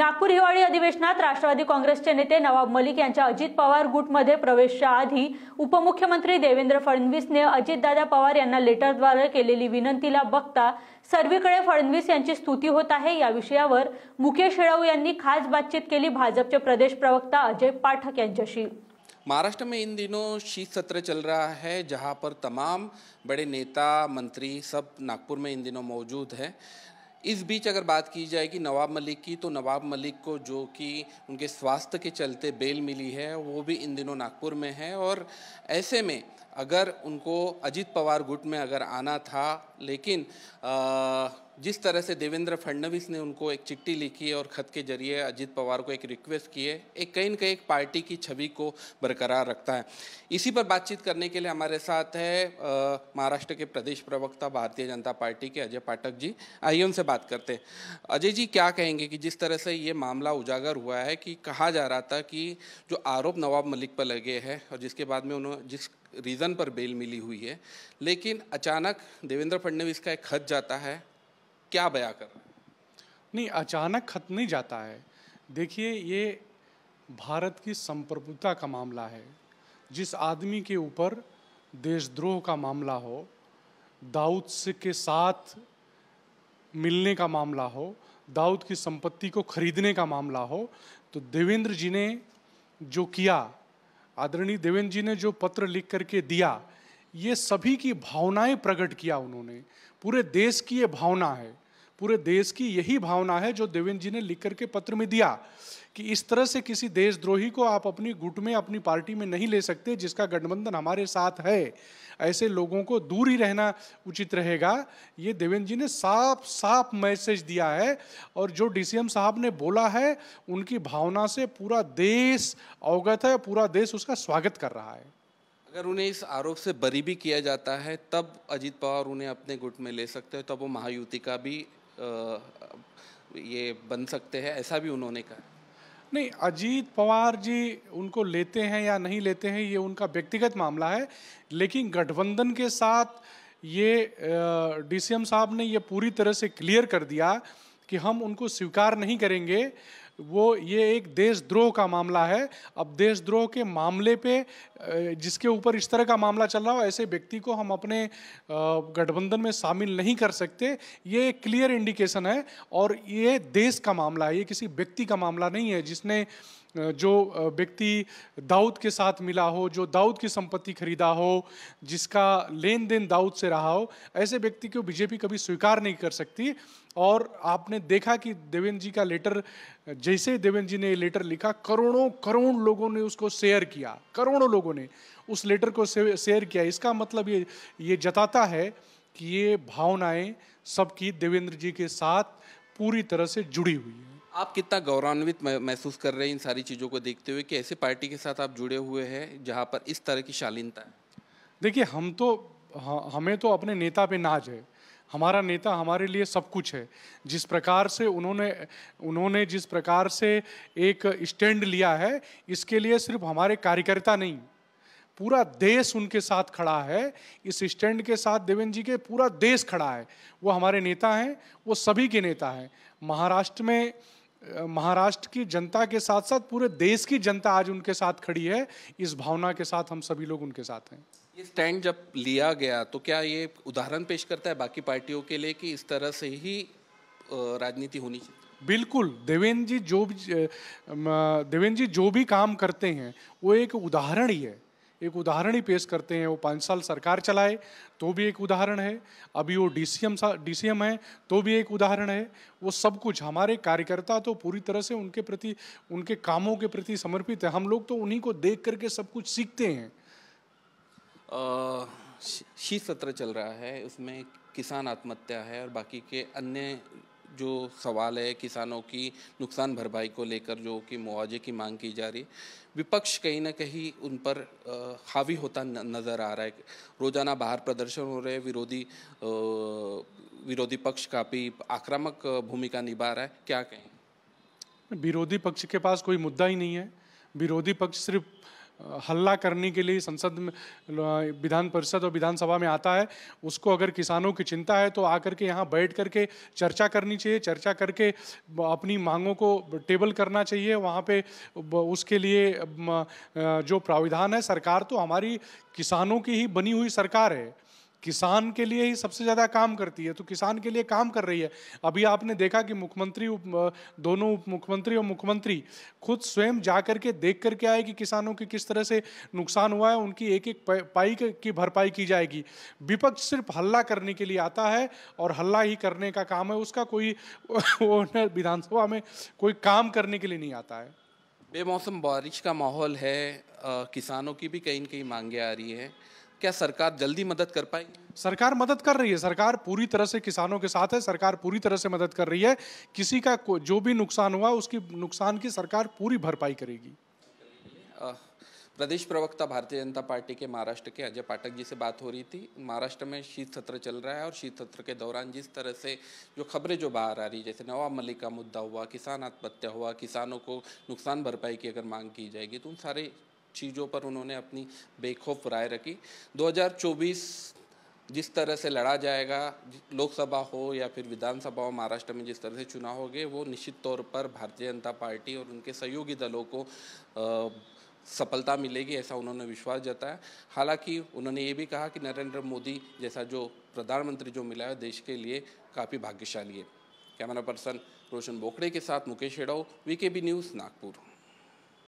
नागपूर हिवाळी अधिवेशनात राष्ट्रवादी काँग्रेसचे नेते नवाब मलिक यांच्या अजित पवार गुटमध्ये प्रवेशच्या आधी उपमुख्यमंत्री देवेंद्र फडणवीसने अजितदादा पवार यांना लेटरद्वारे केलेली विनंतीला बघता सर्वीकडे फडणवीस यांची स्तुती होत आहे या विषयावर मुकेश हेळाऊ यांनी खास बातचीत केली भाजपचे प्रदेश प्रवक्ता अजय पाठक यांच्याशी महाराष्ट्र में इन दिनों शीत सत्र चल रहा है जहां पर तमाम बड़े नेता मंत्री सब नागपुर में इन दिनों मौजूद हैं इस बीच अगर बात की जाए कि नवाब मलिक की तो नवाब मलिक को जो कि उनके स्वास्थ्य के चलते बेल मिली है वो भी इन दिनों नागपुर में है और ऐसे में अगर उनको अजीत पवार गुट में अगर आना था लेकिन आ, जिस तरह से देवेंद्र फडणवीस ने उनको एक चिट्ठी लिखी और खत के जरिए अजीत पवार को एक रिक्वेस्ट की है एक कहीं ना कहीं एक पार्टी की छवि को बरकरार रखता है इसी पर बातचीत करने के लिए हमारे साथ है महाराष्ट्र के प्रदेश प्रवक्ता भारतीय जनता पार्टी के अजय पाठक जी आइए उनसे बात करते हैं अजय जी क्या कहेंगे कि जिस तरह से ये मामला उजागर हुआ है कि कहा जा रहा था कि जो आरोप नवाब मलिक पर लगे हैं और जिसके बाद में उन्होंने जिस रीज़न पर बेल मिली हुई है लेकिन अचानक देवेंद्र फडणवीस का एक खत जाता है क्या बया कर रहे हैं नहीं अचानक खत नहीं जाता है देखिए ये भारत की संप्रभुता का मामला है जिस आदमी के ऊपर देशद्रोह का मामला हो दाऊद से के साथ मिलने का मामला हो दाऊद की संपत्ति को खरीदने का मामला हो तो देवेंद्र जी ने जो किया आदरणीय देवेंद्र जी ने जो पत्र लिख करके दिया ये सभी की भावनाएं प्रकट किया उन्होंने पूरे देश की ये भावना है पूरे देश की यही भावना है जो देवेंद्र जी ने लिख करके पत्र में दिया कि इस तरह से किसी देशद्रोही को आप अपनी गुट में अपनी पार्टी में नहीं ले सकते जिसका गठबंधन हमारे साथ है ऐसे लोगों को दूर ही रहना उचित रहेगा ये देवेंद्र जी ने साफ साफ मैसेज दिया है और जो डीसीएम साहब ने बोला है उनकी भावना से पूरा देश अवगत है पूरा देश उसका स्वागत कर रहा है अगर उन्हें इस आरोप से बरी भी किया जाता है तब अजीत पवार उन्हें अपने गुट में ले सकते हैं तब वो महायुति का भी ये बन सकते हैं ऐसा भी उन्होंने कहा नहीं अजीत पवार जी उनको लेते हैं या नहीं लेते हैं ये उनका व्यक्तिगत मामला है लेकिन गठबंधन के साथ ये डीसीएम साहब ने ये पूरी तरह से क्लियर कर दिया कि हम उनको स्वीकार नहीं करेंगे वो ये एक देशद्रोह का मामला है अब देशद्रोह के मामले पे जिसके ऊपर इस तरह का मामला चल रहा हो ऐसे व्यक्ति को हम अपने गठबंधन में शामिल नहीं कर सकते ये एक क्लियर इंडिकेशन है और ये देश का मामला है ये किसी व्यक्ति का मामला नहीं है जिसने जो व्यक्ति दाऊद के साथ मिला हो जो दाऊद की संपत्ति खरीदा हो जिसका लेन देन दाऊद से रहा हो ऐसे व्यक्ति को बीजेपी कभी स्वीकार नहीं कर सकती और आपने देखा कि देवेंद्र जी का लेटर जैसे देवेंद्र जी ने ये लेटर लिखा करोड़ों करोड़ लोगों ने उसको शेयर किया करोड़ों लोगों ने उस लेटर को शेयर किया इसका मतलब ये ये जताता है कि ये भावनाएं सबकी देवेंद्र जी के साथ पूरी तरह से जुड़ी हुई है आप कितना गौरवान्वित महसूस कर रहे हैं इन सारी चीज़ों को देखते हुए कि ऐसे पार्टी के साथ आप जुड़े हुए हैं जहाँ पर इस तरह की शालीनता है देखिए हम तो हमें तो अपने नेता पे नाज है हमारा नेता हमारे लिए सब कुछ है जिस प्रकार से उन्होंने उन्होंने जिस प्रकार से एक स्टैंड लिया है इसके लिए सिर्फ हमारे कार्यकर्ता नहीं पूरा देश उनके साथ खड़ा है इस स्टैंड के साथ देवेंद्र जी के पूरा देश खड़ा है वो हमारे नेता हैं वो सभी के नेता हैं महाराष्ट्र में महाराष्ट्र की जनता के साथ साथ पूरे देश की जनता आज उनके साथ खड़ी है इस भावना के साथ हम सभी लोग उनके साथ हैं ये स्टैंड जब लिया गया तो क्या ये उदाहरण पेश करता है बाकी पार्टियों के लिए कि इस तरह से ही राजनीति होनी चाहिए बिल्कुल देवेंद्र जी जो भी देवेंद्र जी जो भी काम करते हैं वो एक उदाहरण ही है एक उदाहरण ही पेश करते हैं वो पाँच साल सरकार चलाए तो भी एक उदाहरण है अभी वो डीसीएम डीसीएम है तो भी एक उदाहरण है वो सब कुछ हमारे कार्यकर्ता तो पूरी तरह से उनके प्रति उनके कामों के प्रति समर्पित है हम लोग तो उन्हीं को देख करके सब कुछ सीखते हैं शीत सत्र चल रहा है उसमें किसान आत्महत्या है और बाकी के अन्य जो सवाल है किसानों की नुकसान भरपाई को लेकर जो कि मुआवजे की मांग की जा रही विपक्ष कहीं ना कहीं उन पर हावी होता नज़र आ रहा है रोज़ाना बाहर प्रदर्शन हो रहे हैं विरोधी विरोधी पक्ष काफ़ी आक्रामक भूमिका निभा रहा है क्या कहें विरोधी पक्ष के पास कोई मुद्दा ही नहीं है विरोधी पक्ष सिर्फ हल्ला करने के लिए संसद में विधान परिषद और विधानसभा में आता है उसको अगर किसानों की चिंता है तो आकर के यहाँ बैठ करके चर्चा करनी चाहिए चर्चा करके अपनी मांगों को टेबल करना चाहिए वहाँ पे उसके लिए जो प्राविधान है सरकार तो हमारी किसानों की ही बनी हुई सरकार है किसान के लिए ही सबसे ज़्यादा काम करती है तो किसान के लिए काम कर रही है अभी आपने देखा कि मुख्यमंत्री उप दोनों उप मुख्यमंत्री और मुख्यमंत्री खुद स्वयं जा कर के देख करके आए कि किसानों के किस तरह से नुकसान हुआ है उनकी एक एक पाई की भरपाई की जाएगी विपक्ष सिर्फ हल्ला करने के लिए आता है और हल्ला ही करने का काम है उसका कोई विधानसभा में कोई काम करने के लिए नहीं आता है बेमौसम बारिश का माहौल है आ, किसानों की भी कहीं कहीं मांगे आ रही है क्या सरकार जल्दी मदद कर पाएगी सरकार मदद कर रही है सरकार पूरी तरह से किसानों के साथ है सरकार पूरी तरह से मदद कर रही है किसी का जो भी नुकसान हुआ उसकी नुकसान की सरकार पूरी भरपाई करेगी प्रदेश प्रवक्ता भारतीय जनता पार्टी के महाराष्ट्र के अजय पाठक जी से बात हो रही थी महाराष्ट्र में शीत सत्र चल रहा है और शीत सत्र के दौरान जिस तरह से जो खबरें जो बाहर आ रही जैसे नवाब मलिक का मुद्दा हुआ किसान आत्महत्या हुआ किसानों को नुकसान भरपाई की अगर मांग की जाएगी तो उन सारे चीज़ों पर उन्होंने अपनी बेखौफ राय रखी 2024 जिस तरह से लड़ा जाएगा लोकसभा हो या फिर विधानसभा हो महाराष्ट्र में जिस तरह से चुनाव हो गए वो निश्चित तौर पर भारतीय जनता पार्टी और उनके सहयोगी दलों को आ, सफलता मिलेगी ऐसा उन्होंने विश्वास जताया हालांकि उन्होंने ये भी कहा कि नरेंद्र मोदी जैसा जो प्रधानमंत्री जो मिला है देश के लिए काफ़ी भाग्यशाली है कैमरा पर्सन रोशन बोकड़े के साथ मुकेश हेड़ाओ वी न्यूज़ नागपुर